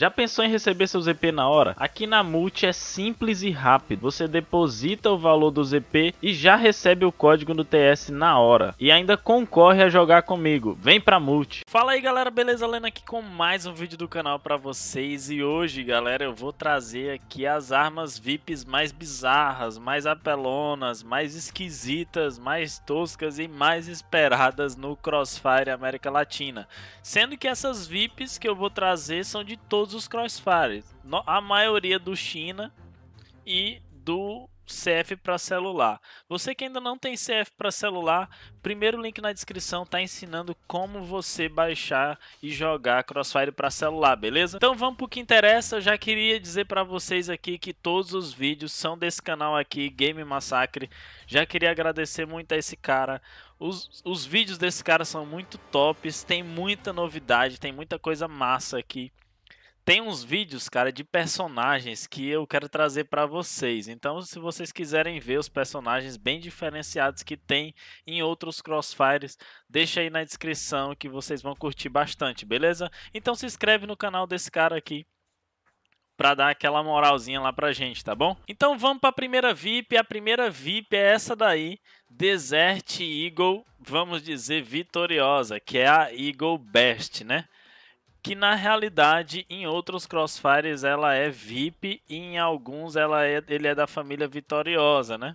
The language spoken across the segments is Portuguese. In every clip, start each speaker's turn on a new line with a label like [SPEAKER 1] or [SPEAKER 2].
[SPEAKER 1] Já pensou em receber seu ZP na hora? Aqui na Multi é simples e rápido. Você deposita o valor do ZP e já recebe o código no TS na hora. E ainda concorre a jogar comigo. Vem pra Multi. Fala aí galera, beleza? Lena aqui com mais um vídeo do canal pra vocês. E hoje galera eu vou trazer aqui as armas VIPs mais bizarras, mais apelonas, mais esquisitas, mais toscas e mais esperadas no Crossfire América Latina. Sendo que essas VIPs que eu vou trazer são de todos todos os crossfires. A maioria do China e do CF para celular. Você que ainda não tem CF para celular, primeiro link na descrição tá ensinando como você baixar e jogar Crossfire para celular, beleza? Então vamos pro que interessa. Eu já queria dizer para vocês aqui que todos os vídeos são desse canal aqui, Game Massacre. Já queria agradecer muito a esse cara. Os, os vídeos desse cara são muito tops, tem muita novidade, tem muita coisa massa aqui tem uns vídeos, cara, de personagens que eu quero trazer para vocês. Então, se vocês quiserem ver os personagens bem diferenciados que tem em outros Crossfires, deixa aí na descrição que vocês vão curtir bastante, beleza? Então se inscreve no canal desse cara aqui para dar aquela moralzinha lá pra gente, tá bom? Então vamos para a primeira VIP, a primeira VIP é essa daí, Desert Eagle, vamos dizer vitoriosa, que é a Eagle Best, né? que na realidade em outros Crossfires ela é VIP e em alguns ela é, ele é da família Vitoriosa, né?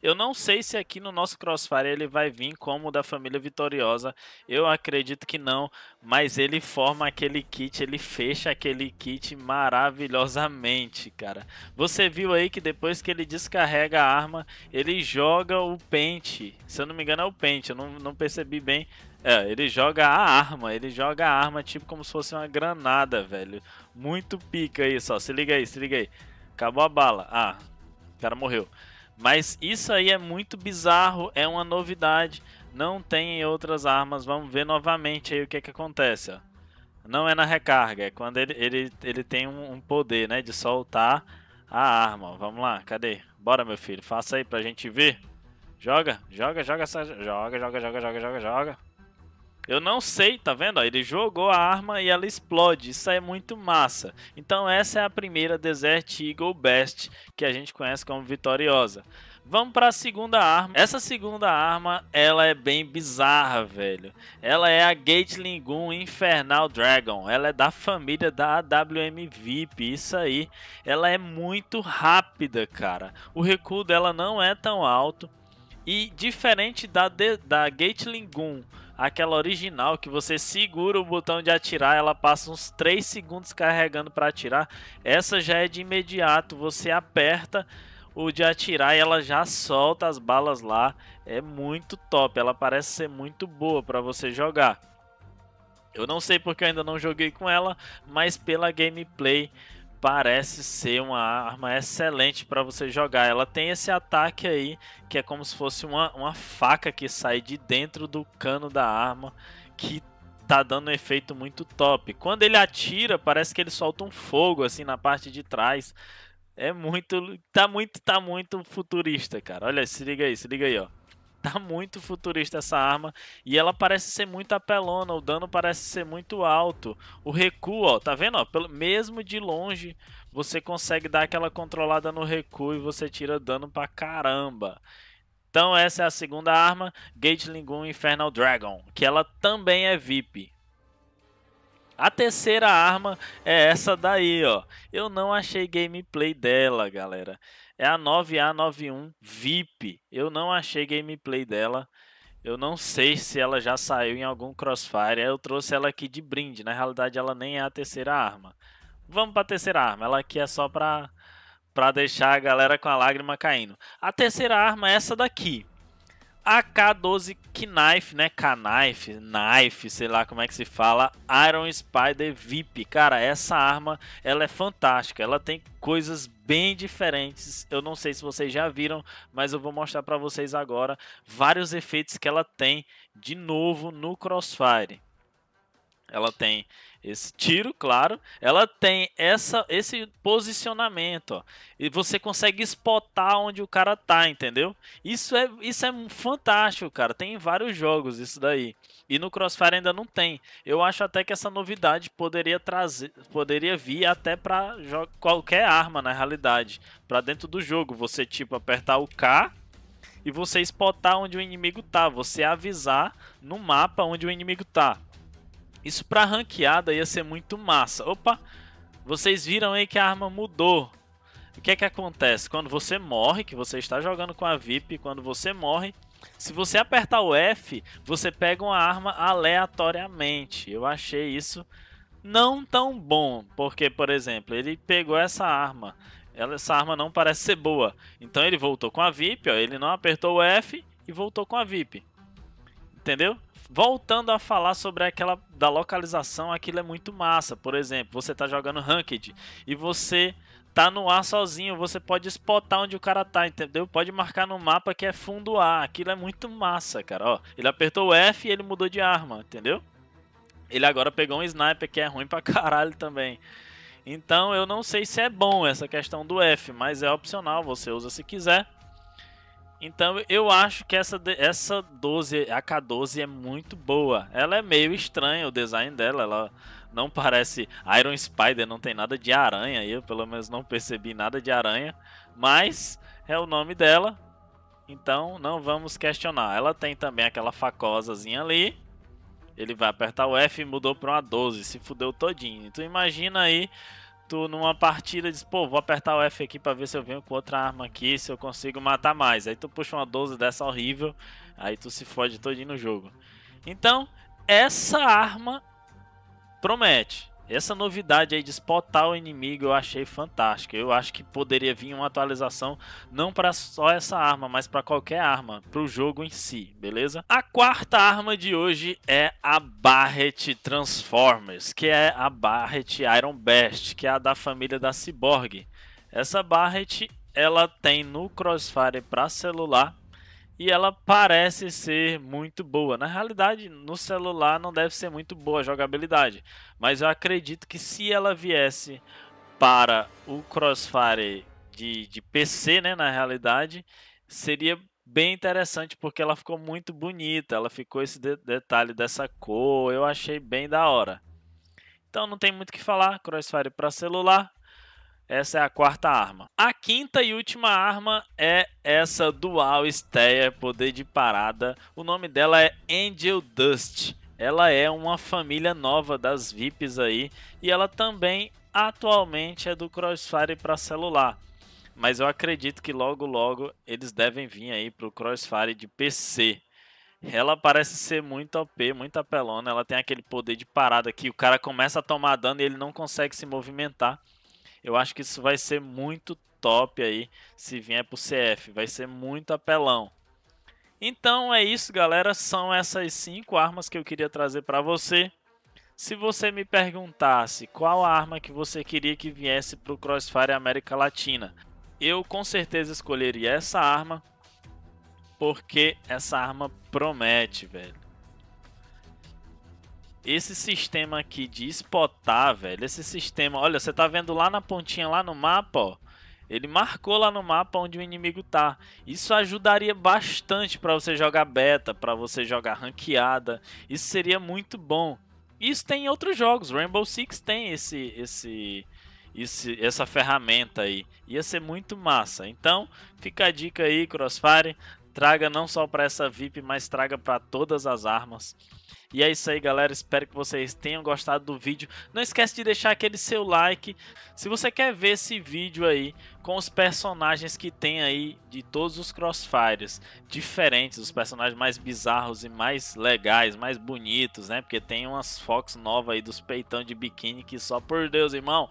[SPEAKER 1] Eu não sei se aqui no nosso Crossfire ele vai vir como da família vitoriosa. Eu acredito que não, mas ele forma aquele kit, ele fecha aquele kit maravilhosamente, cara. Você viu aí que depois que ele descarrega a arma, ele joga o pente. Se eu não me engano é o pente, eu não, não percebi bem. É, ele joga a arma, ele joga a arma tipo como se fosse uma granada, velho. Muito pica isso, ó. Se liga aí, se liga aí. Acabou a bala. Ah, o cara morreu. Mas isso aí é muito bizarro, é uma novidade. Não tem outras armas. Vamos ver novamente aí o que, é que acontece. Ó. Não é na recarga, é quando ele, ele, ele tem um, um poder né, de soltar a arma. Vamos lá, cadê? Bora, meu filho, faça aí pra gente ver. Joga, joga, joga, joga, joga, joga, joga, joga, joga. Eu não sei, tá vendo? ele jogou a arma e ela explode. Isso é muito massa. Então essa é a primeira Desert Eagle Best que a gente conhece como vitoriosa. Vamos para a segunda arma. Essa segunda arma, ela é bem bizarra, velho. Ela é a Gatling Gun Infernal Dragon. Ela é da família da AWM VIP, isso aí. Ela é muito rápida, cara. O recuo dela não é tão alto. E diferente da, da Gatling Gun, aquela original que você segura o botão de atirar, ela passa uns 3 segundos carregando para atirar. Essa já é de imediato, você aperta o de atirar e ela já solta as balas lá. É muito top, ela parece ser muito boa para você jogar. Eu não sei porque eu ainda não joguei com ela, mas pela gameplay parece ser uma arma excelente para você jogar. Ela tem esse ataque aí, que é como se fosse uma, uma faca que sai de dentro do cano da arma, que tá dando um efeito muito top. Quando ele atira, parece que ele solta um fogo assim na parte de trás. É muito. Tá muito, tá muito futurista, cara. Olha, se liga aí, se liga aí, ó. Tá muito futurista essa arma e ela parece ser muito apelona, o dano parece ser muito alto. O recuo, ó, tá vendo? Ó, pelo, mesmo de longe, você consegue dar aquela controlada no recuo e você tira dano pra caramba. Então essa é a segunda arma, Gatling Gun Infernal Dragon, que ela também é VIP. A terceira arma é essa daí, ó. Eu não achei gameplay dela, galera é a 9A91 VIP. Eu não achei gameplay dela. Eu não sei se ela já saiu em algum crossfire. Eu trouxe ela aqui de brinde. Na realidade, ela nem é a terceira arma. Vamos para a terceira arma. Ela aqui é só para deixar a galera com a lágrima caindo. A terceira arma é essa daqui. AK-12 Knife, né? Knife, Knife, sei lá como é que se fala, Iron Spider VIP. Cara, essa arma, ela é fantástica, ela tem coisas bem diferentes. Eu não sei se vocês já viram, mas eu vou mostrar para vocês agora vários efeitos que ela tem de novo no Crossfire. Ela tem esse tiro, claro. Ela tem essa esse posicionamento, ó. E você consegue spotar onde o cara tá, entendeu? Isso é isso é fantástico, cara. Tem em vários jogos isso daí. E no Crossfire ainda não tem. Eu acho até que essa novidade poderia trazer, poderia vir até para qualquer arma na realidade, para dentro do jogo, você tipo apertar o K e você spotar onde o inimigo tá, você avisar no mapa onde o inimigo tá. Isso pra ranqueada ia ser muito massa. Opa, vocês viram aí que a arma mudou. O que é que acontece? Quando você morre, que você está jogando com a VIP, quando você morre, se você apertar o F, você pega uma arma aleatoriamente. Eu achei isso não tão bom, porque, por exemplo, ele pegou essa arma. Essa arma não parece ser boa. Então ele voltou com a VIP, ó, ele não apertou o F e voltou com a VIP. Entendeu? Voltando a falar sobre aquela da localização, aquilo é muito massa. Por exemplo, você tá jogando ranked e você tá no ar sozinho, você pode spotar onde o cara tá, entendeu? Pode marcar no mapa que é fundo A. Aquilo é muito massa, cara. Ó, ele apertou o F e ele mudou de arma, entendeu? Ele agora pegou um sniper que é ruim pra caralho também. Então eu não sei se é bom essa questão do F, mas é opcional, você usa se quiser. Então eu acho que essa, essa 12, a K12 é muito boa. Ela é meio estranha o design dela, ela não parece Iron Spider, não tem nada de aranha, eu pelo menos não percebi nada de aranha, mas é o nome dela. Então não vamos questionar. Ela tem também aquela facosazinha ali. Ele vai apertar o F e mudou para uma 12, se fudeu todinho. Então imagina aí tu numa partida diz, pô, vou apertar o F aqui para ver se eu venho com outra arma aqui, se eu consigo matar mais. Aí tu puxa uma 12 dessa horrível, aí tu se fode todinho no jogo. Então, essa arma promete. Essa novidade aí de spotar o inimigo eu achei fantástica. Eu acho que poderia vir uma atualização não para só essa arma, mas para qualquer arma, para o jogo em si, beleza? A quarta arma de hoje é a Barret Transformers, que é a Barret Iron Best, que é a da família da Cyborg. Essa Barret ela tem no Crossfire para celular e ela parece ser muito boa. Na realidade, no celular não deve ser muito boa a jogabilidade, mas eu acredito que se ela viesse para o Crossfire de, de PC, né, na realidade, seria bem interessante porque ela ficou muito bonita, ela ficou esse de detalhe dessa cor, eu achei bem da hora. Então não tem muito o que falar, Crossfire para celular, essa é a quarta arma. A quinta e última arma é essa Dual Steer poder de parada. O nome dela é Angel Dust. Ela é uma família nova das VIPs aí e ela também atualmente é do Crossfire para celular. Mas eu acredito que logo logo eles devem vir aí para o Crossfire de PC. Ela parece ser muito OP, muito apelona. Ela tem aquele poder de parada que o cara começa a tomar dano e ele não consegue se movimentar. Eu acho que isso vai ser muito top aí se vier pro CF, vai ser muito apelão. Então é isso, galera, são essas cinco armas que eu queria trazer para você. Se você me perguntasse qual a arma que você queria que viesse pro Crossfire América Latina, eu com certeza escolheria essa arma, porque essa arma promete, velho esse sistema aqui de spotar, velho, esse sistema, olha, você tá vendo lá na pontinha, lá no mapa, ó, ele marcou lá no mapa onde o inimigo tá. Isso ajudaria bastante para você jogar beta, para você jogar ranqueada. Isso seria muito bom. Isso tem em outros jogos. Rainbow Six tem esse esse esse, essa ferramenta aí. Ia ser muito massa. Então, fica a dica aí, Crossfire. Traga não só para essa VIP, mas traga para todas as armas. E é isso aí, galera. Espero que vocês tenham gostado do vídeo. Não esquece de deixar aquele seu like. Se você quer ver esse vídeo aí com os personagens que tem aí de todos os Crossfires, diferentes, os personagens mais bizarros e mais legais, mais bonitos, né? Porque tem umas Fox nova aí dos peitão de biquíni que só por Deus, irmão.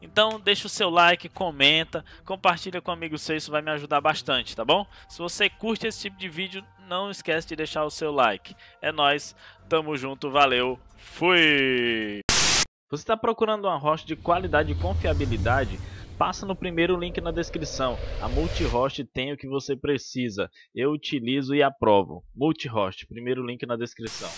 [SPEAKER 1] Então deixa o seu like, comenta, compartilha com um amigo seu, isso vai me ajudar bastante, tá bom? Se você curte esse tipo de vídeo, não esquece de deixar o seu like. É nós, tamo junto, valeu, fui! Você está procurando uma host de qualidade e confiabilidade? Passa no primeiro link na descrição. A Multihost tem o que você precisa. Eu utilizo e aprovo. Multihost, primeiro link na descrição.